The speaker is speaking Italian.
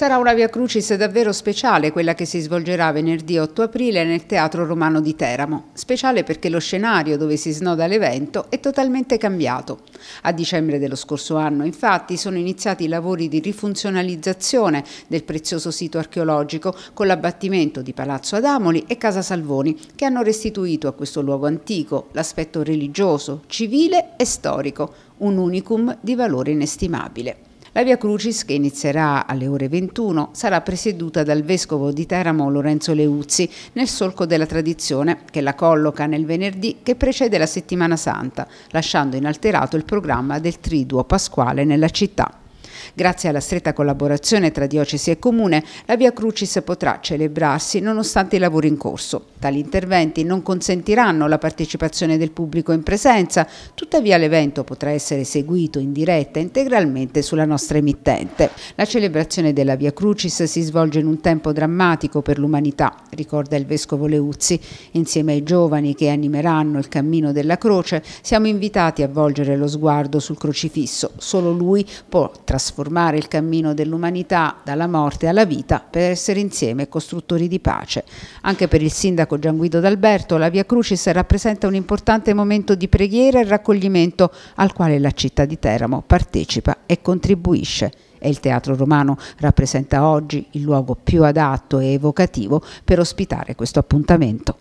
Sarà una Via Crucis davvero speciale quella che si svolgerà venerdì 8 aprile nel Teatro Romano di Teramo. Speciale perché lo scenario dove si snoda l'evento è totalmente cambiato. A dicembre dello scorso anno, infatti, sono iniziati i lavori di rifunzionalizzazione del prezioso sito archeologico con l'abbattimento di Palazzo Adamoli e Casa Salvoni, che hanno restituito a questo luogo antico l'aspetto religioso, civile e storico, un unicum di valore inestimabile. La Via Crucis, che inizierà alle ore 21, sarà presieduta dal vescovo di Teramo Lorenzo Leuzzi nel solco della tradizione che la colloca nel venerdì che precede la settimana santa, lasciando inalterato il programma del triduo pasquale nella città. Grazie alla stretta collaborazione tra diocesi e comune, la Via Crucis potrà celebrarsi nonostante i lavori in corso. Tali interventi non consentiranno la partecipazione del pubblico in presenza, tuttavia l'evento potrà essere seguito in diretta integralmente sulla nostra emittente. La celebrazione della Via Crucis si svolge in un tempo drammatico per l'umanità, ricorda il Vescovo Leuzzi. Insieme ai giovani che animeranno il cammino della croce, siamo invitati a volgere lo sguardo sul crocifisso. Solo lui può trasformare trasformare il cammino dell'umanità dalla morte alla vita per essere insieme costruttori di pace. Anche per il sindaco Gian Guido D'Alberto la Via Crucis rappresenta un importante momento di preghiera e raccoglimento al quale la città di Teramo partecipa e contribuisce e il Teatro Romano rappresenta oggi il luogo più adatto e evocativo per ospitare questo appuntamento.